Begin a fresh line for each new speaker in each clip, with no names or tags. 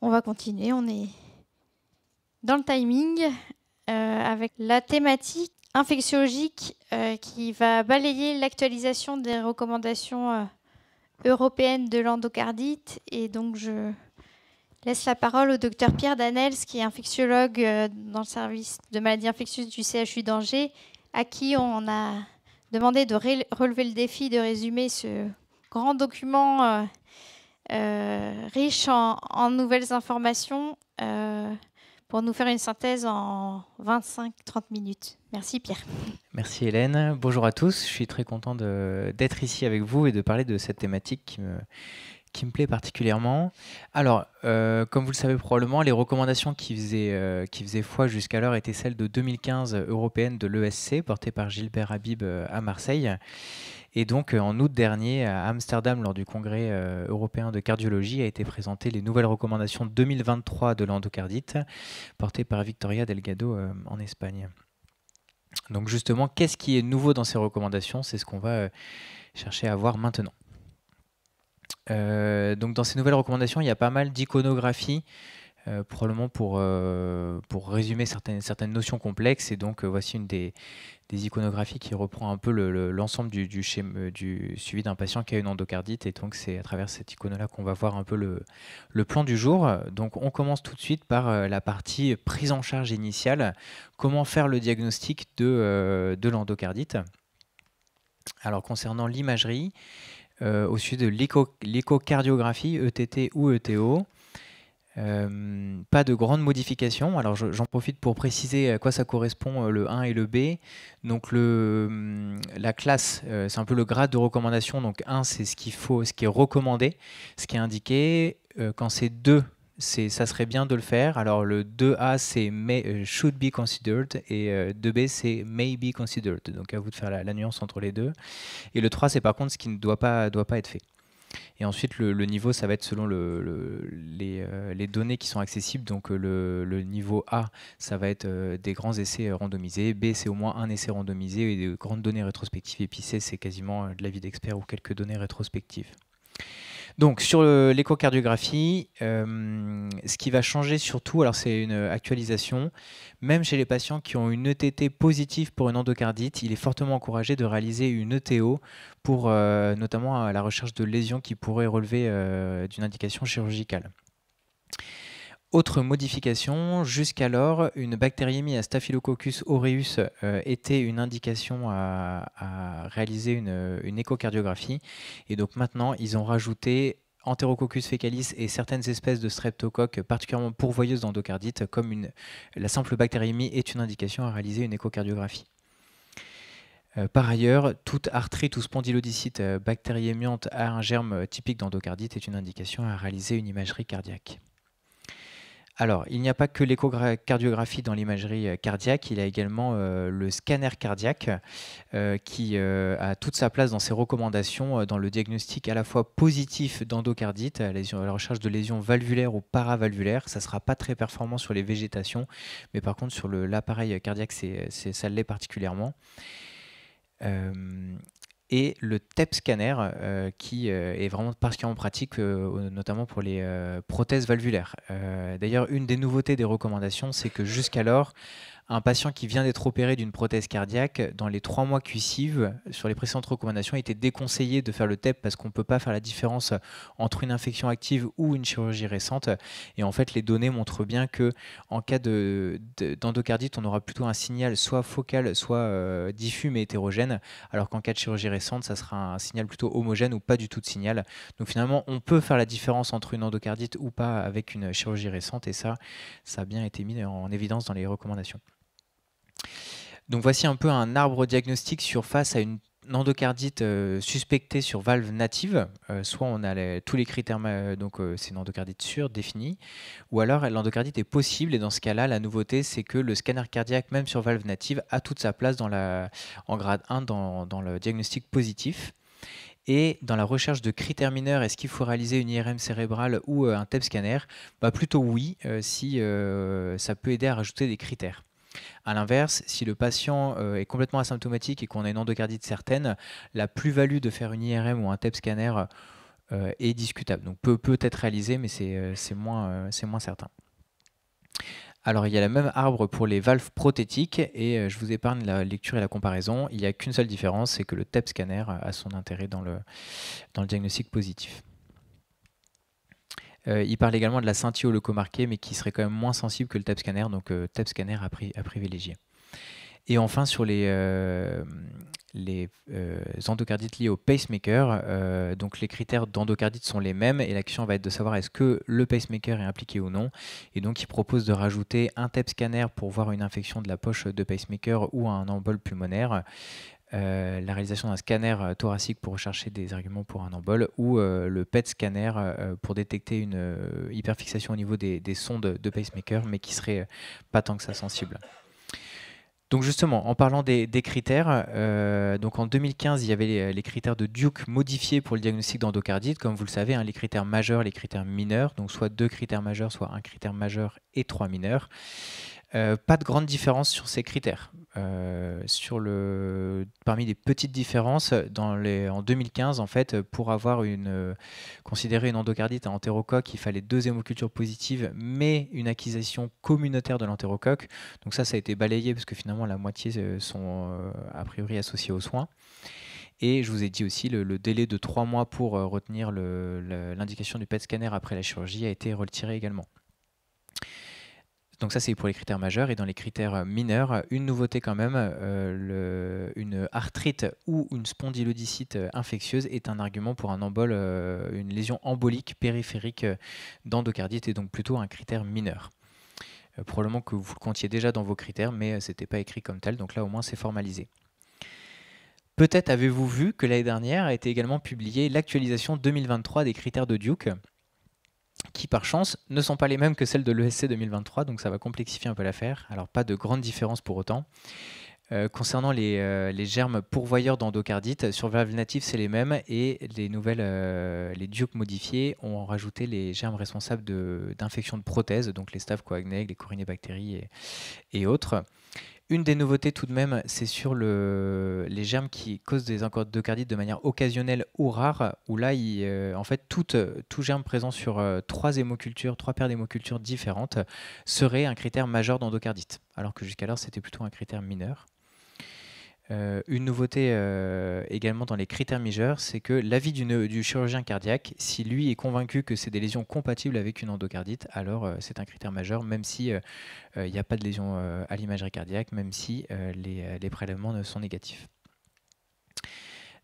on va continuer. On est dans le timing euh, avec la thématique infectiologique euh, qui va balayer l'actualisation des recommandations euh, européennes de l'endocardite. Et donc, je laisse la parole au docteur Pierre Danels, qui est infectiologue dans le service de maladies infectieuses du CHU d'Angers, à qui on a demandé de relever le défi de résumer ce grand document euh, riche en, nouvelles informations euh, pour nous faire une synthèse en 25-30 minutes. Merci Pierre.
Merci Hélène. Bonjour à tous. Je suis très content d'être ici avec vous et de parler de cette thématique qui me, plaît particulièrement. Alors, euh, comme vous le savez probablement, les recommandations qui faisaient, qui foi jusqu'alors étaient celles de 2015 européenne de l'ESC, portées par Gilbert Habib à Marseille. Et donc, euh, en août dernier, à Amsterdam, lors du congrès euh, européen de cardiologie, a été présentées les nouvelles recommandations 2023 de l'endocardite, portées par Victoria Delgado euh, en Espagne. Donc justement, qu'est-ce qui est nouveau dans ces recommandations C'est ce qu'on va chercher à voir maintenant. donc dans ces nouvelles recommandations, il y a pas mal d'iconographies euh, probablement pour, euh, résumer certaines, notions complexes. Et donc, euh, voici une des, iconographies qui reprend un peu l'ensemble du, du, du suivi d'un patient qui a une endocardite. Et donc, c'est à travers cette icône-là qu'on va voir un peu le, plan du jour. Donc, on commence tout de suite par la partie prise en charge initiale. Comment faire le diagnostic de, de l'endocardite Alors, concernant l'imagerie, au sujet de l'échocardiographie, ETT ou ETO, euh, pas de grandes modifications. Alors j'en profite pour préciser à quoi ça correspond euh, le 1 et le B. Donc le, hum, la classe, euh, c'est un peu le grade de recommandation. Donc 1, c'est ce qu'il faut, ce qui est recommandé, ce qui est indiqué. Quand c'est 2, c'est ça serait bien de le faire. Alors le 2A c'est should be considered et 2B c'est may be considered. Donc à vous de faire la, la nuance entre les deux. Et le 3 c'est par contre ce qui ne doit pas, doit pas être fait. Et ensuite, le, niveau, ça va être selon euh, les, données qui sont accessibles. Donc, euh, le, niveau A, ça va être euh, des grands essais randomisés. B, c'est au moins un essai randomisé et des grandes données rétrospectives. Et puis C, c'est quasiment de l'avis d'expert ou quelques données rétrospectives. Donc sur l'échocardiographie, euh, ce qui va changer surtout, alors c'est une actualisation, même chez les patients qui ont une ETT positive pour une endocardite, il est fortement encouragé de réaliser une ETO pour euh, notamment à la recherche de lésions qui pourraient relever euh, d'une indication chirurgicale. Autre modification, jusqu'alors, une bactériémie à Staphylococcus aureus euh, était une indication à, réaliser une, échocardiographie. Et donc maintenant, ils ont rajouté Enterococcus faecalis et certaines espèces de streptocoques particulièrement pourvoyeuses d'endocardite, comme la simple bactériémie est une indication à réaliser une échocardiographie. Euh, par ailleurs, toute arthrite ou spondylodicite euh, bactériémiante à un germe typique d'endocardite est une indication à réaliser une imagerie cardiaque. Alors, il n'y a pas que l'échocardiographie dans l'imagerie cardiaque, il y a également le scanner cardiaque qui a toute sa place dans ses recommandations dans le diagnostic à la fois positif d'endocardite, la recherche de lésions valvulaires ou paravalvulaires. Ça ne sera pas très performant sur les végétations, mais par contre sur l'appareil cardiaque, c'est ça l'est particulièrement et le TEP scanner euh, qui euh, est vraiment particulièrement pratique, euh, notamment pour les prothèses valvulaires. D'ailleurs, une des nouveautés des recommandations, c'est que jusqu'alors, un patient qui vient d'être opéré d'une prothèse cardiaque, dans les trois mois qui sur les précédentes recommandations, a était déconseillé de faire le TEP parce qu'on ne peut pas faire la différence entre une infection active ou une chirurgie récente. Et en fait, les données montrent bien que en cas d'endocardite, on aura plutôt un signal soit focal, soit euh, diffus mais hétérogène, alors qu'en cas de chirurgie récente, ça sera un signal plutôt homogène ou pas du tout de signal. Donc finalement, on peut faire la différence entre une endocardite ou pas avec une chirurgie récente, et ça, ça a bien été mis en évidence dans les recommandations. Donc voici un peu un arbre diagnostique sur face à une endocardite euh, suspectée sur valve native, euh, soit on a tous les critères, donc euh, c'est une endocardite sûre, définie, ou alors l'endocardite est possible, et dans ce cas-là, la nouveauté, c'est que le scanner cardiaque, même sur valve native, a toute sa place dans la, en grade 1 dans, le diagnostic positif. Et dans la recherche de critères mineurs, est-ce qu'il faut réaliser une IRM cérébrale ou un TEP scanner bah Plutôt oui, si ça peut aider à rajouter des critères. A l'inverse, si le patient euh, est complètement asymptomatique et qu'on a une endocardite certaine, la plus-value de faire une IRM ou un TEP scanner euh, est discutable. Donc peut, peut être réalisé, mais euh, c'est moins, certain. Alors il y a le même arbre pour les valves prothétiques et je vous épargne la lecture et la comparaison. Il n'y a qu'une seule différence, c'est que le TEP scanner a son intérêt dans le diagnostic positif. Euh, il parle également de la scintille au marqué, mais qui serait quand même moins sensible que le TEP scanner, donc euh, TEP scanner à, privilégier. Et enfin, sur les, euh, les endocardites liées au pacemaker, donc les critères d'endocardite sont les mêmes et l'action va être de savoir est-ce que le pacemaker est impliqué ou non. Et donc, il propose de rajouter un TEP scanner pour voir une infection de la poche de pacemaker ou un embol pulmonaire. Euh, la réalisation d'un scanner euh, thoracique pour rechercher des arguments pour un embol, ou euh, le PET scanner pour détecter une hyperfixation au niveau des, sondes de pacemaker, mais qui serait pas tant que ça sensible. Donc justement, en parlant des, critères, donc en 2015, il y avait les, critères de Duke modifiés pour le diagnostic d'endocardite, comme vous le savez, hein, les critères majeurs, les critères mineurs, donc soit deux critères majeurs, soit un critère majeur et trois mineurs. pas de grande différence sur ces critères. Euh, sur le, parmi les petites différences, dans les, en 2015, en fait, pour avoir une, euh, considérer une endocardite à entérocoque, il fallait deux hémocultures positives, mais une acquisition communautaire de l'entérocoque. Donc ça, ça a été balayé parce que finalement, la moitié euh, sont a priori associés aux soins. Et je vous ai dit aussi, le, le délai de trois mois pour retenir l'indication du PET scanner après la chirurgie a été retiré également. Donc ça, c'est pour les critères majeurs. Et dans les critères euh, mineurs, une nouveauté quand même, euh, une arthrite ou une spondylodicite euh, infectieuse est un argument pour un embol, une lésion embolique périphérique d'endocardite et donc plutôt un critère mineur. probablement que vous le comptiez déjà dans vos critères, mais ce n'était pas écrit comme tel, donc là au moins c'est formalisé. Peut-être avez-vous vu que l'année dernière a été également publiée l'actualisation 2023 des critères de Duke, qui par chance ne sont pas les mêmes que celles de l'ESC 2023, donc ça va complexifier un peu l'affaire. Alors pas de grande différence pour autant. Euh, concernant euh, les, germes pourvoyeurs d'endocardite, sur Valve Native c'est les mêmes et les nouvelles, euh, les dupes modifiées ont rajouté les germes responsables d'infections de, prothèses, donc les staph coagulés, les corinébactéries et autres. Une des nouveautés tout de même, c'est sur les germes qui causent des endocardites de manière occasionnelle ou rare, où là, euh, en fait, euh, tout, germe présent sur euh, trois hémocultures, trois paires d'hémocultures différentes, serait un critère majeur d'endocardite, alors que jusqu'alors, c'était plutôt un critère mineur. Euh, une nouveauté euh, également dans les critères majeurs, c'est que l'avis du, chirurgien cardiaque, si lui est convaincu que c'est des lésions compatibles avec une endocardite, alors euh, c'est un critère majeur, même si il n'y a pas de lésion à l'imagerie cardiaque, même si les, prélèvements prélèvements sont négatifs.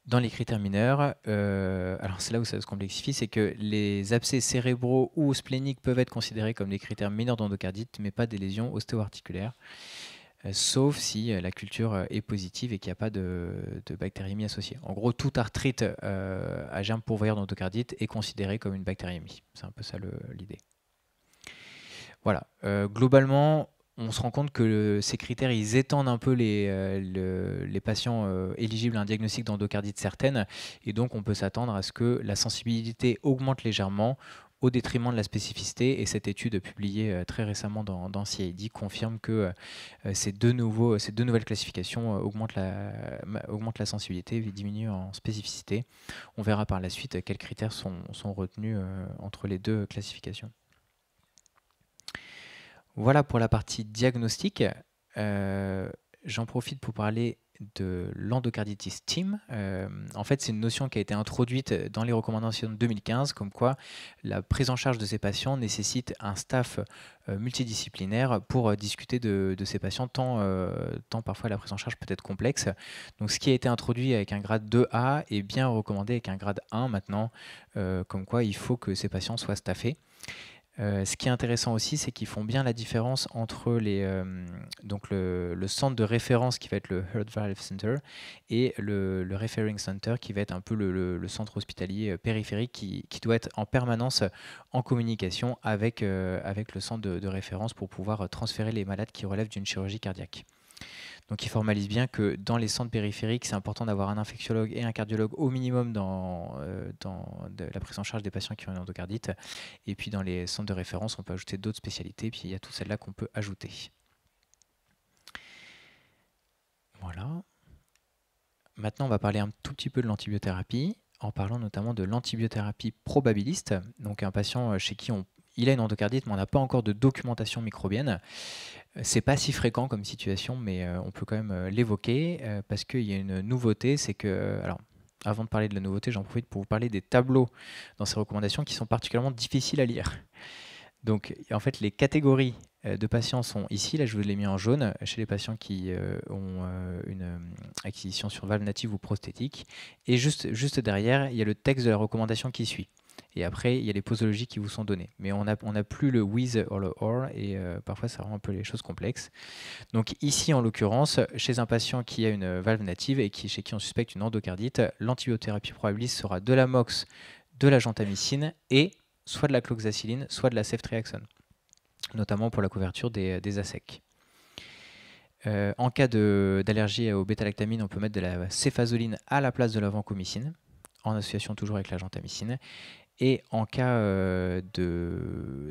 Dans les critères mineurs, alors c'est là où ça se complexifie, c'est que les abcès cérébraux ou spléniques peuvent être considérés comme des critères mineurs d'endocardite, mais pas des lésions ostéoarticulaires. articulaires euh, sauf si euh, la culture euh, est positive et qu'il n'y a pas de, bactériémie associée. En gros, toute arthrite à germe pourvoyeur d'endocardite est considérée comme une bactériémie. C'est un peu ça l'idée. Voilà. globalement, on se rend compte que ces critères, ils étendent un peu les, patients éligibles à un diagnostic d'endocardite certaine, et donc on peut s'attendre à ce que la sensibilité augmente légèrement au détriment de la spécificité. Et cette étude publiée euh, très récemment dans, CID confirme que euh, euh, ces, deux nouvelles classifications augmentent la, sensibilité et diminuent en spécificité. On verra par la suite quels critères sont, retenus entre les deux classifications. Voilà pour la partie diagnostic. J'en profite pour parler de l'endocarditis team euh, en fait, c'est une notion qui a été introduite dans les recommandations de 2015, comme quoi la prise en charge de ces patients nécessite un staff euh, multidisciplinaire pour euh, discuter de, ces patients, tant, tant parfois la prise en charge peut être complexe. Donc, ce qui a été introduit avec un grade 2A est bien recommandé avec un grade 1 maintenant, comme quoi il faut que ces patients soient staffés. Euh, ce qui est intéressant aussi, c'est qu'ils font bien la différence entre les, euh, donc le, centre de référence qui va être le Heart Valve Center et le, Referring Center qui va être un peu le, centre hospitalier euh, périphérique qui, doit être en permanence en communication avec, avec le centre de référence pour pouvoir transférer les malades qui relèvent d'une chirurgie cardiaque. Donc il formalise bien que dans les centres périphériques, c'est important d'avoir un infectiologue et un cardiologue au minimum dans, euh, la prise en charge des patients qui ont une endocardite. Et puis dans les centres de référence, on peut ajouter d'autres spécialités. Et Puis il y a toutes celles-là qu'on peut ajouter. Voilà. Maintenant, on va parler un tout petit peu de l'antibiothérapie en parlant notamment de l'antibiothérapie probabiliste, donc un patient euh, chez qui on il a une endocardite, mais on n'a pas encore de documentation microbienne. C'est pas si fréquent comme situation, mais euh, on peut quand même euh, l'évoquer euh, parce qu'il y a une nouveauté, c'est que alors avant de parler de la nouveauté, j'en profite pour vous parler des tableaux dans ces recommandations qui sont particulièrement difficiles à lire. Donc, en fait, les catégories de patients sont ici. Là, je vous les mis en jaune chez les patients qui ont une acquisition sur valve native ou prosthétique. Et juste, juste derrière, il y a le texte de la recommandation qui suit. Et après, il y a les posologies qui vous sont données. Mais on n'a plus le with or le or, et euh, parfois ça rend un peu les choses complexes. Donc ici, en l'occurrence, chez un patient qui a une valve native et qui, chez qui on suspecte une endocardite, l'antibiothérapie probabiliste sera de la MOX, de la gentamicine et soit de la cloxacilline, soit de la ceftriaxone, notamment pour la couverture des, des e euh, en cas d'allergie aux bêta on peut mettre de la céphazoline à la place de la vancomycine, en association toujours avec la gentamicine et en cas euh,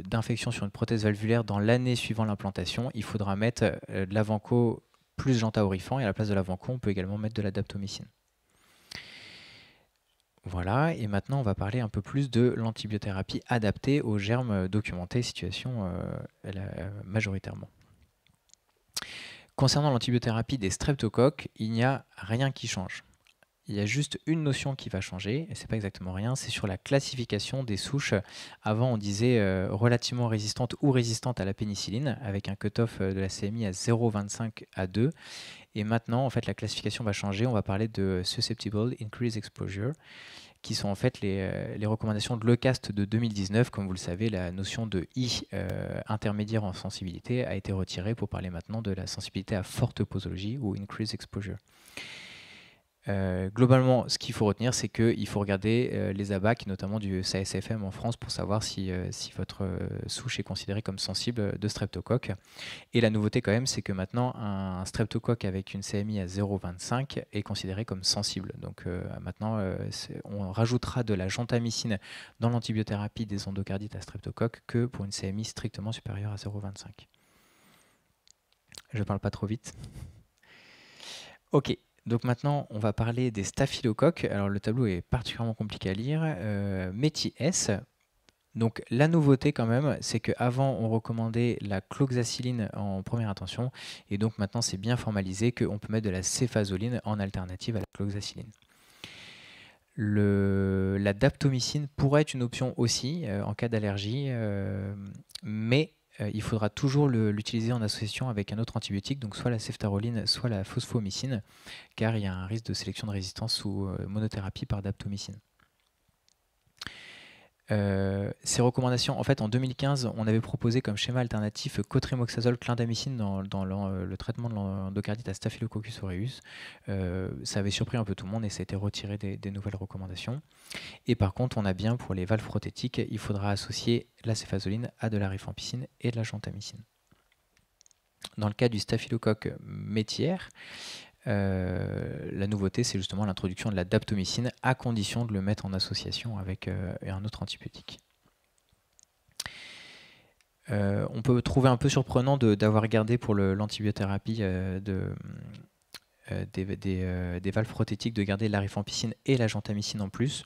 d'infection sur une prothèse valvulaire dans l'année suivant l'implantation, il faudra mettre euh, de l'avanco plus l'Antaorifant. et à la place de l'avanco, on peut également mettre de l'adaptomycine. Voilà, et maintenant on va parler un peu plus de l'antibiothérapie adaptée aux germes documentés, situation euh, majoritairement. Concernant l'antibiothérapie des streptocoques, il n'y a rien qui change. Il y a juste une notion qui va changer, et c'est pas exactement rien, c'est sur la classification des souches. Avant, on disait euh, relativement résistante ou résistante à la pénicilline, avec un cutoff euh, de la CMI à 0,25 à 2. Et maintenant, en fait, la classification va changer. On va parler de susceptible Increased exposure, qui sont en fait les, euh, recommandations de l'ECAST de 2019. Comme vous le savez, la notion de I intermédiaire en sensibilité a été retirée pour parler maintenant de la sensibilité à forte posologie ou Increased exposure. Euh, globalement, ce qu'il faut retenir, c'est qu'il faut regarder euh, les ABAC notamment du CSFM en France, pour savoir si, euh, votre souche est considérée comme sensible de streptocoque. Et la nouveauté, quand même, c'est que maintenant, un, streptocoque avec une CMI à 0,25 est considéré comme sensible. Donc maintenant, on rajoutera de la gentamicine dans l'antibiothérapie des endocardites à streptocoque que pour une CMI strictement supérieure à 0,25. Je parle pas trop vite. Ok, donc maintenant, on va parler des staphylocoques. Alors le tableau est particulièrement compliqué à lire. Euh, Métis S. Donc la nouveauté quand même, c'est qu'avant on recommandait la cloxacilline en première intention, et donc maintenant c'est bien formalisé qu'on peut mettre de la céphazoline en alternative à la cloxacilline. Le, la daptomycine pourrait être une option aussi euh, en cas d'allergie, euh, mais euh, il faudra toujours l'utiliser en association avec un autre antibiotique, donc soit la ceftaroline, soit la phosphomycine, car il y a un risque de sélection de résistance ou euh, monothérapie par daptomycine. Euh, ces recommandations, en fait, en 2015, on avait proposé comme schéma alternatif cotrimoxazole, clindamycine dans, euh, le, traitement de l'endocardite à Staphylococcus aureus. Euh, ça avait surpris un peu tout le monde et ça a été retiré des, nouvelles recommandations. Et par contre, on a bien pour les valves prothétiques, il faudra associer la céphazoline à de la rifampicine et de la gentamicine. Dans le cas du staphylocoque métière, euh, la nouveauté, c'est justement l'introduction de la daptomycine, à condition de le mettre en association avec euh, un autre antibiotique. Euh, on peut trouver un peu surprenant d'avoir gardé pour l'antibiothérapie des, valves prothétiques de garder rifampicine et la gentamicine en plus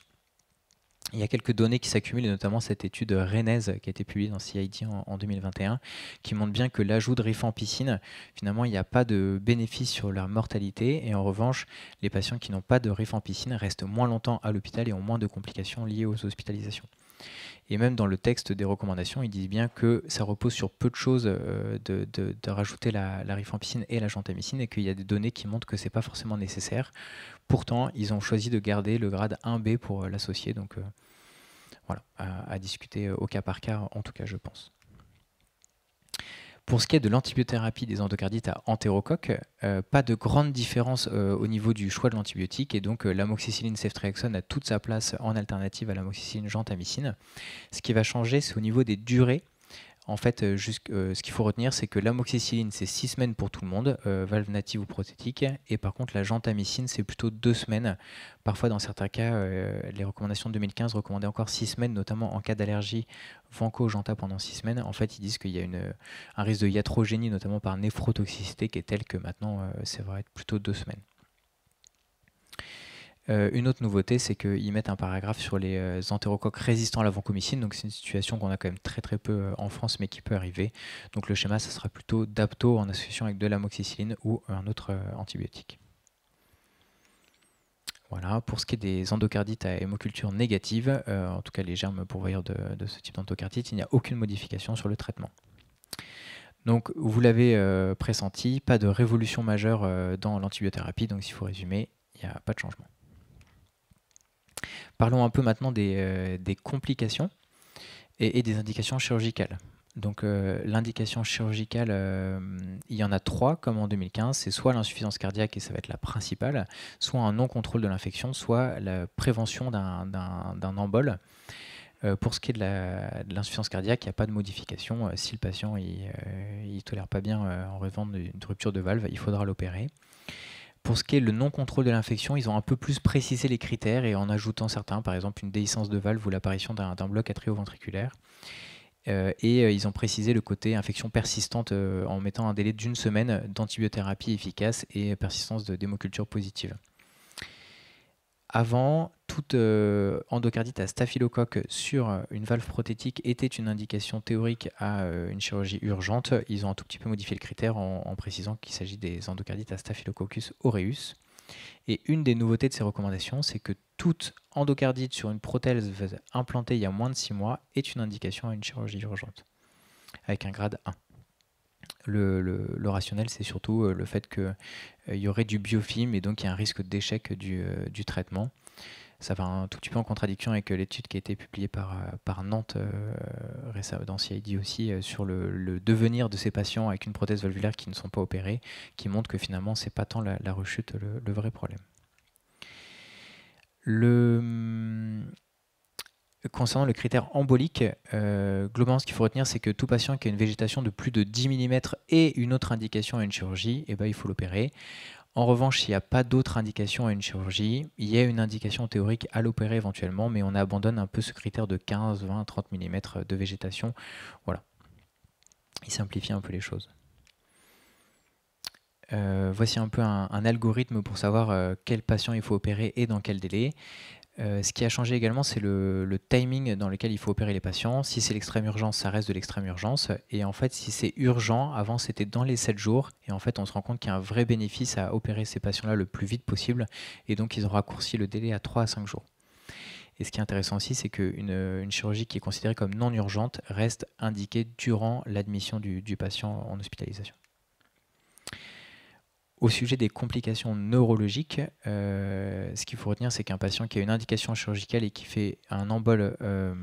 il y a quelques données qui s'accumulent, notamment cette étude rennaise qui a été publiée dans CID en, 2021, qui montre bien que l'ajout de rifampicine, piscine, finalement, il n'y a pas de bénéfice sur leur mortalité. Et en revanche, les patients qui n'ont pas de rifampicine restent moins longtemps à l'hôpital et ont moins de complications liées aux hospitalisations. Et même dans le texte des recommandations, ils disent bien que ça repose sur peu de choses euh, de, rajouter la, rifampicine et la gentamicine et qu'il y a des données qui montrent que c'est pas forcément nécessaire. Pourtant, ils ont choisi de garder le grade 1B pour euh, l'associer. Donc euh, voilà, à discuter au cas par cas, en tout cas, je pense. Pour ce qui est de l'antibiothérapie des endocardites à entérocoque, euh, pas de grande différence euh, au niveau du choix de l'antibiotique et donc euh, l'amoxicilline ceftriaxone a toute sa place en alternative à l'amoxicilline gentamicine. Ce qui va changer, c'est au niveau des durées en fait, euh, euh, ce qu'il faut retenir, c'est que l'amoxicilline, c'est 6 semaines pour tout le monde, euh, valve native ou prothétique. Et par contre, la gentamicine, c'est plutôt 2 semaines. Parfois, dans certains cas, les recommandations de 2015 recommandaient encore 6 semaines, notamment en cas d'allergie vanco-genta pendant 6 semaines. En fait, ils disent qu'il y a un risque de iatrogénie, notamment par néphrotoxicité, qui est tel que maintenant, c'est vrai, plutôt 2 semaines. Euh, une autre nouveauté, c'est qu'ils mettent un paragraphe sur les euh, entérocoques résistants à la vancomycine. Donc, c'est une situation qu'on a quand même très très peu euh, en France, mais qui peut arriver. Donc, le schéma, ça sera plutôt d'apto en association avec de l'amoxicilline ou un autre antibiotique. Voilà, pour ce qui est des endocardites à hémoculture négative, en tout cas les germes pourvoyeurs de, de ce type d'endocardite, il n'y a aucune modification sur le traitement. Donc, vous l'avez pressenti, pas de révolution majeure dans l'antibiothérapie. Donc, s'il faut résumer, il n'y a pas de changement. Parlons un peu maintenant des, euh, complications et, des indications chirurgicales. Donc euh, l'indication chirurgicale, euh, il y en a trois comme en 2015, c'est soit l'insuffisance cardiaque et ça va être la principale, soit un non-contrôle de l'infection, soit la prévention d'un embol. pour ce qui est de l'insuffisance cardiaque, il n'y a pas de modification. si le patient ne tolère pas bien en raison d'une rupture de valve, il faudra l'opérer. Pour ce qui est le non-contrôle de l'infection, ils ont un peu plus précisé les critères et en ajoutant certains, par exemple une déhiscence de valve ou l'apparition d'un bloc atrioventriculaire. Euh, et euh, ils ont précisé le côté infection persistante euh, en mettant un délai d'une semaine d'antibiothérapie efficace et persistance de démoculture positive. Avant, toute euh, endocardite à staphylocoque sur euh, une valve prothétique était une indication théorique à euh, une chirurgie urgente, ils ont un tout petit peu modifié le critère en, précisant qu'il s'agit des endocardites à staphylococcus aureus. Et une des nouveautés de ces recommandations, c'est que toute endocardite sur une prothèse implantée il y a moins de 6 mois est une indication à une chirurgie urgente, avec un grade 1. Le, rationnel, c'est surtout le fait qu'il y aurait du biofilm et donc il y a un risque d'échec du, traitement ça va un tout petit peu en contradiction avec euh, l'étude qui a été publiée par, euh, par Nantes euh, récemment dans CID aussi sur le, devenir de ces patients avec une prothèse volvulaire qui ne sont pas opérés, qui montre que finalement c'est pas tant la, rechute le, vrai problème. Le, hmm, concernant le critère embolique, globalement, ce qu'il faut retenir, c'est que tout patient qui a une végétation de plus de 10 mm et une autre indication à une chirurgie, eh ben, il faut l'opérer. En revanche, s'il n'y a pas d'autre indication à une chirurgie, il y a une indication théorique à l'opérer éventuellement, mais on abandonne un peu ce critère de 15, 20, 30 mm de végétation. Voilà. Il simplifie un peu les choses. Euh, voici un peu un, algorithme pour savoir euh, quel patient il faut opérer et dans quel délai. Euh, ce qui a changé également, c'est le, timing dans lequel il faut opérer les patients. Si c'est l'extrême urgence, ça reste de l'extrême urgence. Et en fait, si c'est urgent, avant c'était dans les 7 jours. Et en fait, on se rend compte qu'il y a un vrai bénéfice à opérer ces patients-là le plus vite possible. Et donc, ils ont raccourci le délai à 3 à 5 jours. Et ce qui est intéressant aussi, c'est qu'une chirurgie qui est considérée comme non urgente reste indiquée durant l'admission du patient en hospitalisation. Au sujet des complications neurologiques, euh, ce qu'il faut retenir, c'est qu'un patient qui a une indication chirurgicale et qui fait un embol, euh,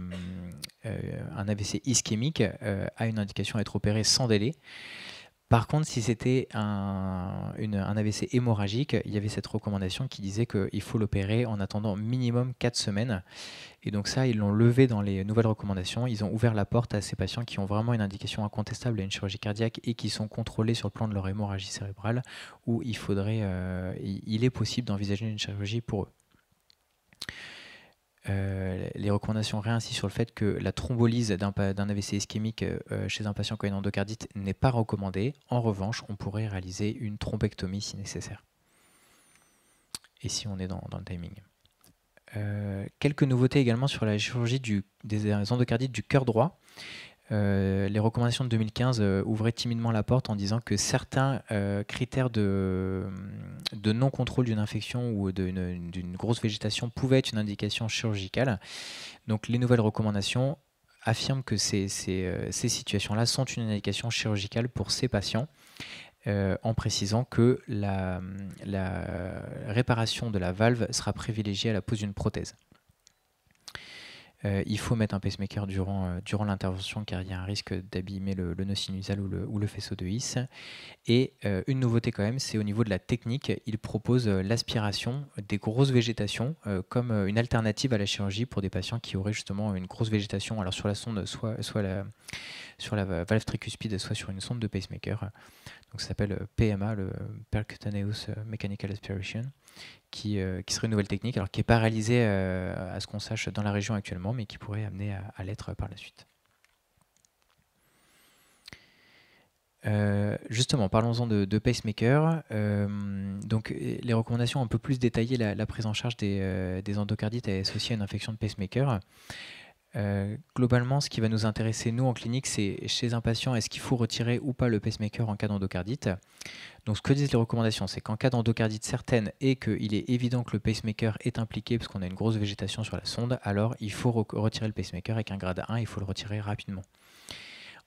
euh, un AVC ischémique, a une indication à être opéré sans délai. Par contre, si c'était un, AVC hémorragique, il y avait cette recommandation qui disait qu'il faut l'opérer en attendant minimum 4 semaines. Et donc ça, ils l'ont levé dans les nouvelles recommandations. Ils ont ouvert la porte à ces patients qui ont vraiment une indication incontestable à une chirurgie cardiaque et qui sont contrôlés sur le plan de leur hémorragie cérébrale, où il faudrait, euh, il est possible d'envisager une chirurgie pour eux. Euh, les recommandations réinsistent sur le fait que la thrombolyse d'un, AVC ischémique euh, chez un patient qui a une endocardite n'est pas recommandée. En revanche, on pourrait réaliser une thrombectomie si nécessaire. Et si on est dans, le timing. Euh, quelques nouveautés également sur la chirurgie du, des endocardites du cœur droit. Euh, les recommandations de 2015 euh, ouvraient timidement la porte en disant que certains euh, critères de, non-contrôle d'une infection ou d'une grosse végétation pouvaient être une indication chirurgicale. Donc les nouvelles recommandations affirment que ces, situations-là sont une indication chirurgicale pour ces patients. en précisant que la réparation de la valve sera privilégiée à la pose d'une prothèse. Euh, il faut mettre un pacemaker euh, durant, l'intervention car il y a un risque d'abîmer le, noeud sinusal ou le, faisceau de His. Et euh, une nouveauté quand même, c'est au niveau de la technique, il propose l'aspiration des grosses végétations comme une alternative à la chirurgie pour des patients qui auraient justement une grosse végétation, alors sur la sonde, soit, sur la valve tricuspide, soit sur une sonde de pacemaker. Donc ça s'appelle PMA, le Percutaneous Mechanical Aspiration. Euh, qui, serait une nouvelle technique, alors qui est paralysée réalisée euh, à ce qu'on sache dans la région actuellement, mais qui pourrait amener à, l'être par la suite. Euh, justement, parlons-en de, de, pacemaker. donc, les recommandations un peu plus détaillées, la, prise en charge des, des endocardites associées à une infection de pacemaker. Euh, globalement, ce qui va nous intéresser, nous, en clinique, c'est chez un patient, est-ce qu'il faut retirer ou pas le pacemaker en cas d'endocardite Donc, ce que disent les recommandations, c'est qu'en cas d'endocardite certaine et qu'il est évident que le pacemaker est impliqué parce qu'on a une grosse végétation sur la sonde, alors il faut retirer le pacemaker avec un grade 1, il faut le retirer rapidement.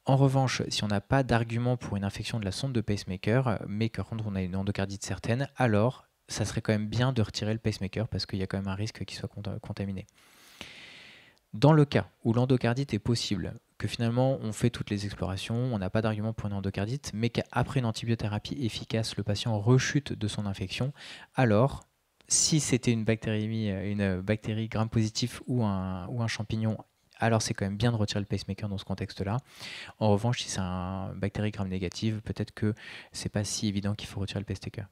En revanche, si on n'a pas d'argument pour une infection de la sonde de pacemaker, mais que on a une endocardite certaine, alors ça serait quand même bien de retirer le pacemaker parce qu'il y a quand même un risque qu'il soit contaminé. Dans le cas où l'endocardite est possible, que finalement on fait toutes les explorations, on n'a pas d'argument pour une endocardite, mais qu'après une antibiothérapie efficace, le patient rechute de son infection, alors si c'était une bactérie, euh, une euh, bactérie gram positive ou un, ou un champignon, alors c'est quand même bien de retirer le pacemaker dans ce contexte-là. En revanche, si c'est un bactérie gramme négative, peut-être que c'est pas si évident qu'il faut retirer le pacemaker.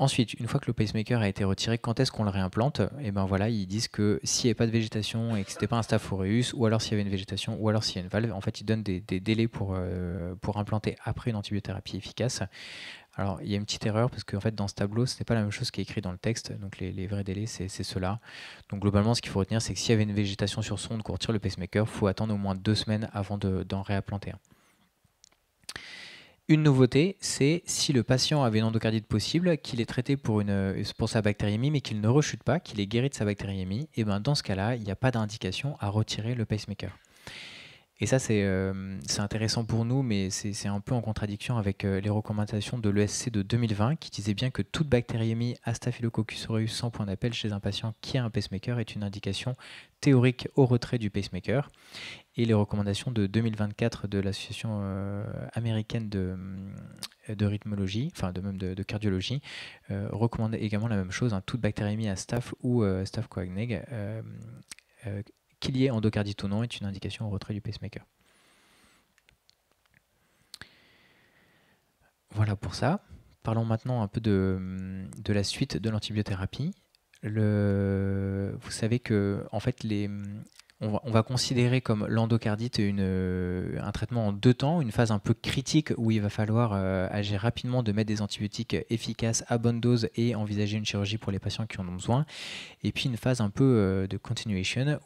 Ensuite, une fois que le pacemaker a été retiré, quand est-ce qu'on le réimplante Et eh ben voilà, ils disent que s'il n'y avait pas de végétation et que c'était pas un staphoreus, ou alors s'il y avait une végétation, ou alors s'il y a une valve, en fait, ils donnent des, délais pour, euh, pour implanter après une antibiothérapie efficace. Alors, il y a une petite erreur parce que en fait, dans ce tableau, ce n'est pas la même chose qui est écrit dans le texte. Donc, les, vrais délais, c'est cela. Donc, globalement, ce qu'il faut retenir, c'est que s'il y avait une végétation sur sonde qu'on retire le pacemaker, il faut attendre au moins deux semaines avant d'en réimplanter un. Une nouveauté, c'est si le patient avait une endocardite possible, qu'il est traité pour, une, euh, pour sa bactériémie, mais qu'il ne rechute pas, qu'il est guéri de sa bactériémie, et ben dans ce cas-là, il n'y a pas d'indication à retirer le pacemaker. Et ça, euh, c'est intéressant pour nous, mais c'est un peu en contradiction avec euh, les recommandations de l'ESC de 2020 qui disait bien que toute bactériémie à Staphylococcus aureus sans point d'appel chez un patient qui a un pacemaker est une indication théorique au retrait du pacemaker. Et les recommandations de 2024 de l'Association euh, américaine de, de rythmologie, enfin de même de, cardiologie, recommandent également la même chose. Hein, toute bactériémie à staph ou staph coagneg qu'il y ait endocardite ou non est une indication au retrait du pacemaker. Voilà pour ça. Parlons maintenant un peu de, la suite de l'antibiothérapie. vous savez que en fait les, on va, considérer comme l'endocardite euh, un traitement en deux temps, une phase un peu critique où il va falloir euh, agir rapidement, de mettre des antibiotiques efficaces à bonne dose et envisager une chirurgie pour les patients qui en ont besoin. Et puis une phase un peu euh, de continuation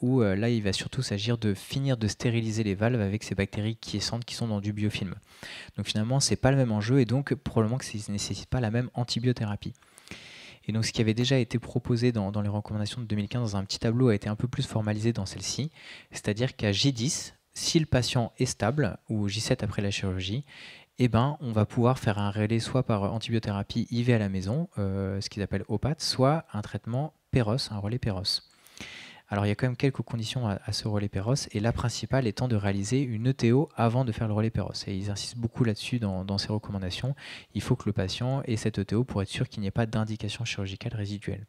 où là il va surtout s'agir de finir de stériliser les valves avec ces bactéries qui qui sont dans du biofilm. Donc finalement c'est pas le même enjeu et donc probablement que ça ne nécessite pas la même antibiothérapie. Et donc ce qui avait déjà été proposé dans, les recommandations de 2015 dans un petit tableau a été un peu plus formalisé dans celle-ci, c'est-à-dire qu'à J10, si le patient est stable, ou J7 après la chirurgie, eh ben, on va pouvoir faire un relais soit par antibiothérapie IV à la maison, euh, ce qu'ils appellent OPAT, soit un traitement PEROS, un relais PEROS. Alors il y a quand même quelques conditions à, ce relais Perros, et la principale étant de réaliser une ETO avant de faire le relais Perros. Et ils insistent beaucoup là-dessus dans, ces recommandations. Il faut que le patient ait cette ETO pour être sûr qu'il n'y ait pas d'indication chirurgicale résiduelle.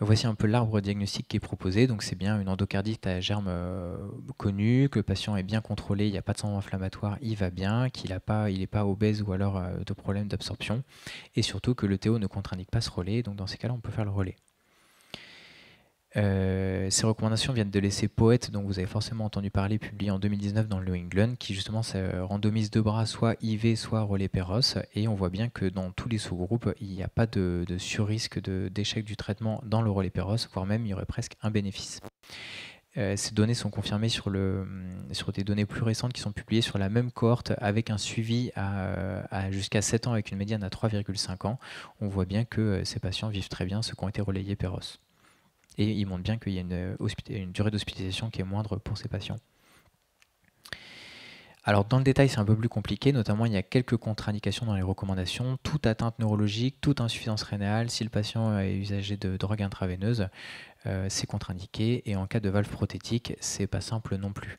Voici un peu l'arbre diagnostique qui est proposé. Donc c'est bien une endocardite à germe connu, euh, connue, que le patient est bien contrôlé, il n'y a pas de sang inflammatoire, il va bien, qu'il n'est pas, il pas obèse ou alors euh, de problème d'absorption, et surtout que le ne contre-indique pas ce relais. Donc dans ces cas-là, on peut faire le relais. Euh, ces recommandations viennent de l'essai Poète, dont vous avez forcément entendu parler, publié en 2019 dans le New England, qui justement randomise de bras, soit IV, soit relais Perros. Et on voit bien que dans tous les sous-groupes, il n'y a pas de, de sur-risque d'échec du traitement dans le relais Perros, voire même il y aurait presque un bénéfice. Euh, ces données sont confirmées mm, sur, des données plus récentes qui sont publiées sur la même cohorte avec un suivi jusqu'à 7 ans avec une médiane à 3,5 ans. On voit bien que euh, ces patients vivent très bien ceux qui ont été relayés Perros. Et il montrent bien qu'il y a euh, une, durée d'hospitalisation qui est moindre pour ces patients. Alors dans le détail, c'est un peu plus compliqué, notamment il y a quelques contre-indications dans les recommandations, toute atteinte neurologique, toute insuffisance rénale, si le patient est usagé de drogue intraveineuse, euh, c'est contre-indiqué, et en cas de valve prothétique, c'est pas simple non plus.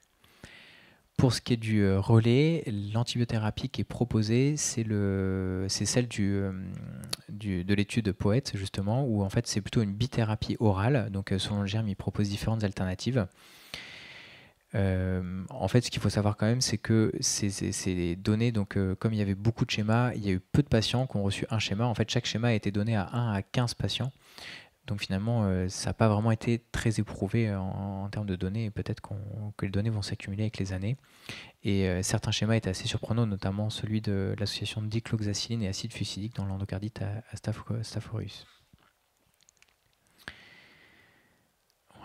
Pour ce qui est du euh, relais, l'antibiothérapie qui est proposée, c'est celle euh, de l'étude poète justement, où en fait c'est plutôt une bithérapie orale. Donc euh, selon le germe, il propose différentes alternatives. en fait, ce qu'il faut savoir quand même, c'est que ces, données, donc comme il y avait beaucoup de schémas, il y a eu peu de patients qui ont reçu un schéma. En fait, chaque schéma a été donné à 1 à 15 patients. Donc finalement, euh, ça n'a pas vraiment été très éprouvé euh, en, termes de données. Peut-être que les données vont s'accumuler avec les années. Et euh, certains schémas étaient assez surprenants, notamment celui de l'association de et acide fusidique dans l'endocardite à,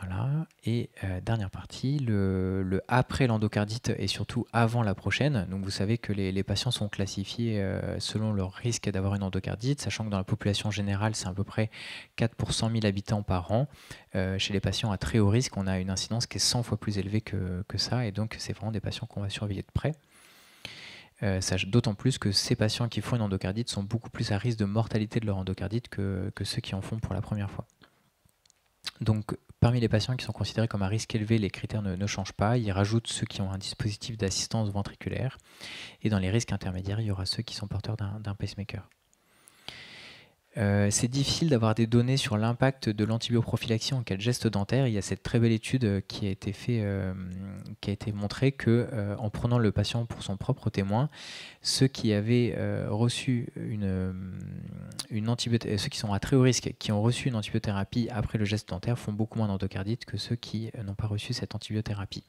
Voilà. Et euh, dernière partie, le, après l'endocardite et surtout avant la prochaine. Donc vous savez que les, patients sont classifiés euh, selon leur risque d'avoir une endocardite, sachant que dans la population générale, c'est à peu près 4 pour 100 000 habitants par an. Euh, chez les patients à très haut risque, on a une incidence qui est 100 fois plus élevée que, ça. Et donc c'est vraiment des patients qu'on va surveiller de près. D'autant plus que ces patients qui font une endocardite sont beaucoup plus à risque de mortalité de leur endocardite que, que ceux qui en font pour la première fois. Donc Parmi les patients qui sont considérés comme à risque élevé, les critères ne, changent pas. Ils rajoutent ceux qui ont un dispositif d'assistance ventriculaire. Et dans les risques intermédiaires, il y aura ceux qui sont porteurs d'un pacemaker. Euh, c'est difficile d'avoir des données sur l'impact de l'antibioprophylaxie en cas de geste dentaire. Il y a cette très belle étude euh, qui a été euh, qui a été montrée que en prenant le patient pour son propre témoin, ceux qui avaient reçu une, ceux qui sont à très haut risque, qui ont reçu une antibiothérapie après le geste dentaire, font beaucoup moins d'endocardite que ceux qui n'ont pas reçu cette antibiothérapie.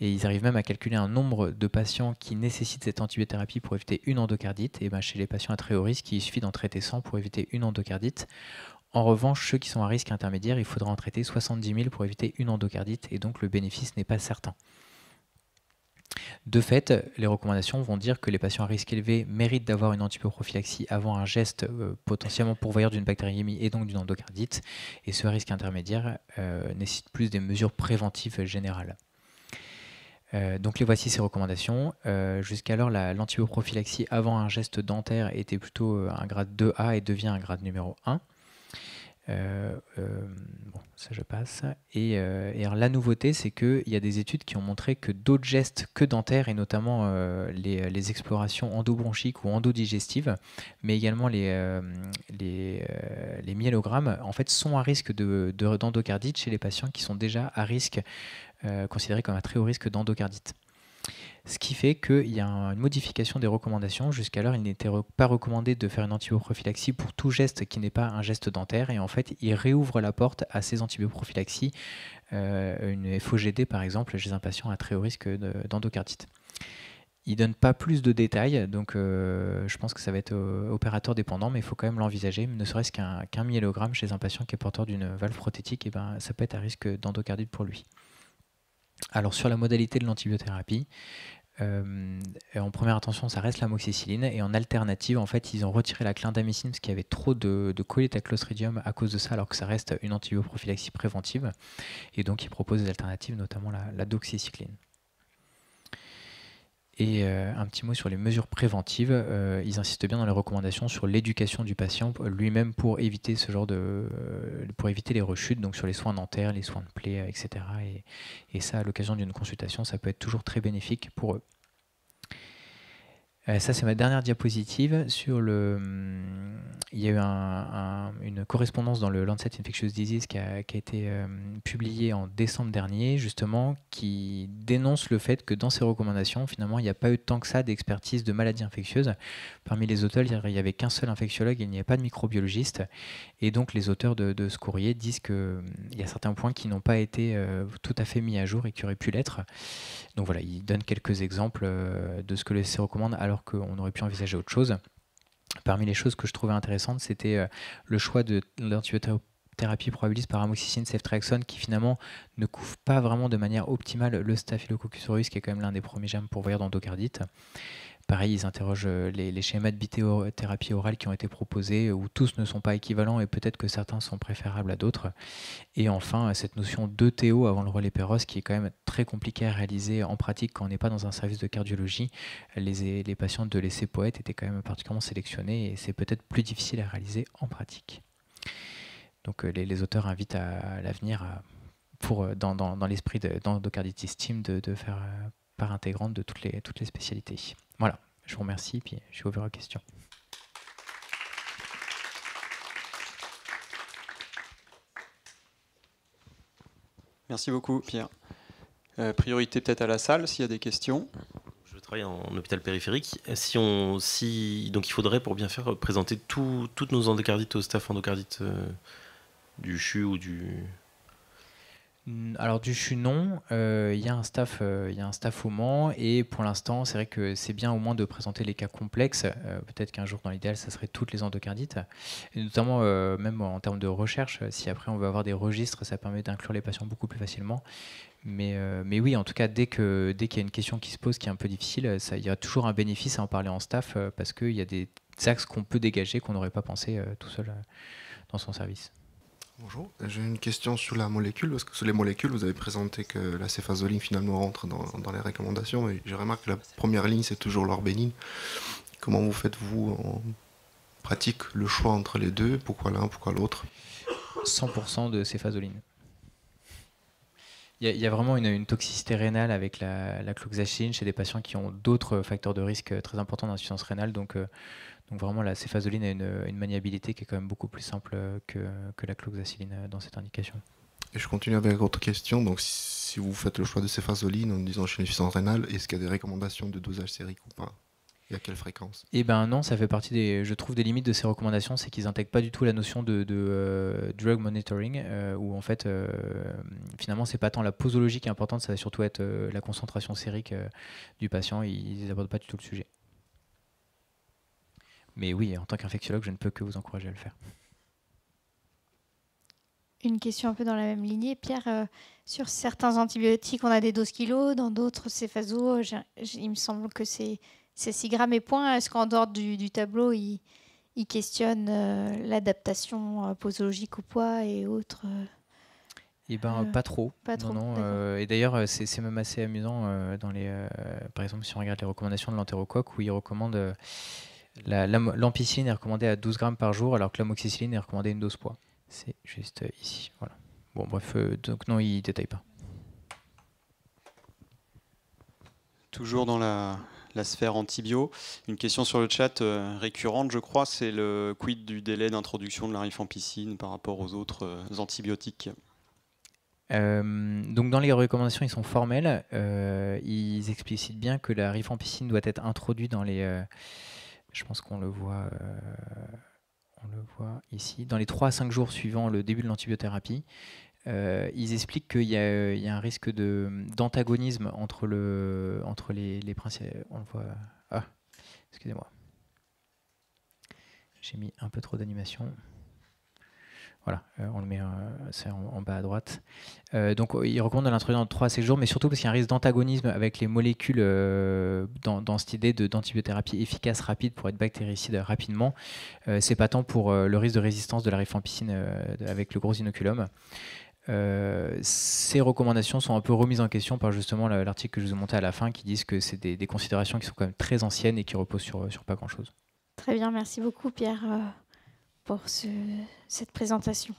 Et ils arrivent même à calculer un nombre de patients qui nécessitent cette antibiothérapie pour éviter une endocardite. Et ben, chez les patients à très haut risque, il suffit d'en traiter 100 pour éviter une endocardite. En revanche, ceux qui sont à risque intermédiaire, il faudra en traiter 70 000 pour éviter une endocardite. Et donc le bénéfice n'est pas certain. De fait, les recommandations vont dire que les patients à risque élevé méritent d'avoir une antibioprophylaxie avant un geste euh, potentiellement pourvoyeur d'une bactériémie et donc d'une endocardite, et ce risque intermédiaire euh, nécessite plus des mesures préventives générales. Euh, donc les voici ces recommandations. Euh, jusqu'alors Jusqu'alors, l'antibioprophylaxie avant un geste dentaire était plutôt euh, un grade 2A et devient un grade numéro 1. Euh, euh, bon, ça je passe. Et, euh, la nouveauté, c'est qu'il y a des études qui ont montré que d'autres gestes que dentaires, et notamment les, explorations endobronchiques ou endodigestives, mais également les, les, myélogrammes, en fait, sont à risque d'endocardite de, d'endocardite chez les patients qui sont déjà à risque, considérés comme à très haut risque d'endocardite ce qui fait qu'il y a une modification des recommandations. Jusqu'alors, il n'était pas recommandé de faire une antibioprophylaxie pour tout geste qui n'est pas un geste dentaire. Et en fait, il réouvre la porte à ces antibioprophylaxies, euh, une FOGD par exemple, chez un patient à très haut risque d'endocardite. Il donne pas plus de détails, donc euh, je pense que ça va être euh, opérateur dépendant, mais il faut quand même l'envisager. Ne serait-ce qu'un qu chez un patient qui est porteur d'une valve prothétique, et ben, ça peut être à risque d'endocardite pour lui. Alors sur la modalité de l'antibiothérapie, euh, en première attention, ça reste l'amoxicilline. Et en alternative, en fait, ils ont retiré la clindamycine parce qu'il y avait trop de, de à cause de ça, alors que ça reste une antibioprophylaxie préventive. Et donc, ils proposent des alternatives, notamment la, la doxycycline. Et euh, un petit mot sur les mesures préventives. Euh, ils insistent bien dans les recommandations sur l'éducation du patient lui-même pour éviter ce genre de, euh, pour éviter les rechutes, donc sur les soins dentaires, les soins de plaies, etc. et ça, à l'occasion d'une consultation, ça peut être toujours très bénéfique pour eux. Euh, ça, c'est ma dernière diapositive. Sur le, hum, il y a eu une correspondance dans le Lancet Infectious Disease qui a, été euh, publiée en décembre dernier, justement, qui dénonce le fait que dans ces recommandations, finalement, il n'y a pas eu tant que ça d'expertise de maladies infectieuses. Parmi les auteurs, il n'y avait qu'un seul infectiologue, il n'y avait pas de microbiologiste. Et donc, les auteurs de, ce courrier disent qu'il hum, y a certains points qui n'ont pas été euh, tout à fait mis à jour et qui auraient pu l'être. Donc voilà, ils donnent quelques exemples de ce que les recommande. Alors, qu'on aurait pu envisager autre chose. Parmi les choses que je trouvais intéressantes, c'était euh, le choix de l'antibiotérapie probabiliste par amoxicilline ceftriaxone qui finalement ne couvre pas vraiment de manière optimale le staphylococcus aureus qui est quand même l'un des premiers germes pour dans d'endocardite. Pareil, ils interrogent euh, les, schémas de bithérapie orale qui ont été proposés, euh, où tous ne sont pas équivalents et peut-être que certains sont préférables à d'autres. Et enfin, euh, cette notion de avant le relais Perros, qui est quand même très compliquée à réaliser en pratique quand on n'est pas dans un service de cardiologie. Les, patients de l'essai poète étaient quand même particulièrement sélectionnés et c'est peut-être plus difficile à réaliser en pratique. Donc les, auteurs invitent à, l'avenir pour, dans, l'esprit d'endocarditis de, team de, faire part intégrante de toutes toutes les spécialités. Voilà, je vous remercie, puis je suis ouvert aux questions. Merci beaucoup, Pierre. Euh, priorité peut-être à la salle s'il y a des questions. Je travaille en, hôpital périphérique. Si on, si, donc il faudrait pour bien faire présenter toutes nos endocardites au staff endocardite euh, du CHU ou du, alors du chunon, non, euh, il y a un staff, euh, il y a un staff au Mans et pour l'instant c'est vrai que c'est bien au moins de présenter les cas complexes. Euh, peut-être qu'un jour dans l'idéal ça serait toutes les endocardites, notamment même en termes de recherche. Si après on veut avoir des registres, ça permet d'inclure les patients beaucoup plus facilement. Mais, oui, en tout cas dès que dès qu'il y a une question qui se pose qui est un peu difficile, il y a toujours un bénéfice à en parler en staff parce qu'il y a des axes qu'on peut dégager qu'on n'aurait pas pensé tout seul dans son service. Bonjour. J'ai une question sur la molécule, parce que sur les molécules, vous avez présenté que la céphazoline finalement rentre dans, les recommandations, Mais je remarque que la première ligne, c'est toujours l'orbénine. Comment vous faites-vous en pratique le choix entre les deux Pourquoi l'un, pourquoi l'autre 100% de céphazoline. Il y, a vraiment une, toxicité rénale avec la, la chez des patients qui ont d'autres facteurs de risque euh, très importants d'insuffisance rénale, donc... Euh, donc vraiment, la céphazoline a euh, une, maniabilité qui est quand même beaucoup plus simple euh, que, que la cloxaciline euh, dans cette indication. Et je continue avec votre question. Donc, si vous faites le choix de céphazoline en disant chez une insuffisance rénale, est-ce qu'il y a des recommandations de dosage sérique ou pas et à quelle fréquence Eh ben non, ça fait partie des, je trouve, des limites de ces recommandations, c'est qu'ils n'intègrent pas du tout la notion de, drug monitoring, où en fait, finalement, c'est pas tant la posologie qui est importante, ça va surtout être la concentration sérique du patient. Ils n'abordent pas du tout le sujet. Mais oui, en tant qu'infectiologue, je ne peux que vous encourager à le faire.
Une question un peu dans la même lignée. Pierre, euh, sur certains antibiotiques, on a des doses kilos, dans d'autres, c'est phaso. Il me semble que c'est 6 grammes et point. Est-ce qu'en dehors du, du, tableau, il, il questionne euh, l'adaptation euh, posologique au poids et autres
eh ben, pas trop. Pas trop non, et d'ailleurs, c'est même assez amusant. dans les, par exemple, si on regarde les recommandations de l'entérocoque où il recommande L'ampicilline est recommandée à 12 grammes par jour, alors que l'amoxicilline est recommandée à une dose poids. C'est juste euh, ici. Voilà. Bon, bref, euh, donc non, il ne détaille pas. Toujours dans la, sphère antibio, une question sur le chat euh, récurrente, je crois, c'est le quid du délai d'introduction de la rifampicine par rapport aux autres antibiotiques donc dans les recommandations, ils sont formels. ils explicitent bien que la rifampicine doit être introduite dans les, je pense qu'on le voit. Euh, on le voit ici. Dans les 3 à 5 jours suivant le début de l'antibiothérapie, euh, ils expliquent qu'il y, a un risque d'antagonisme entre, le, entre les, les principes. On le voit. Ah, excusez-moi. J'ai mis un peu trop d'animation. Voilà, euh, on le met euh, en, bas à droite. Euh, donc, oh, il recommande de l'introduire dans 3 à jours, mais surtout parce qu'il y a un risque d'antagonisme avec les molécules dans, cette idée d'antibiothérapie efficace, rapide, pour être bactéricide rapidement. C'est pas tant pour le risque de résistance de la rifampicine avec le gros inoculum. ces recommandations sont un peu remises en question par justement l'article que je vous ai monté à la fin qui disent que c'est des, considérations qui sont quand même très anciennes et qui reposent sur pas grand-chose.
Très bien, merci beaucoup Pierre pour cette présentation.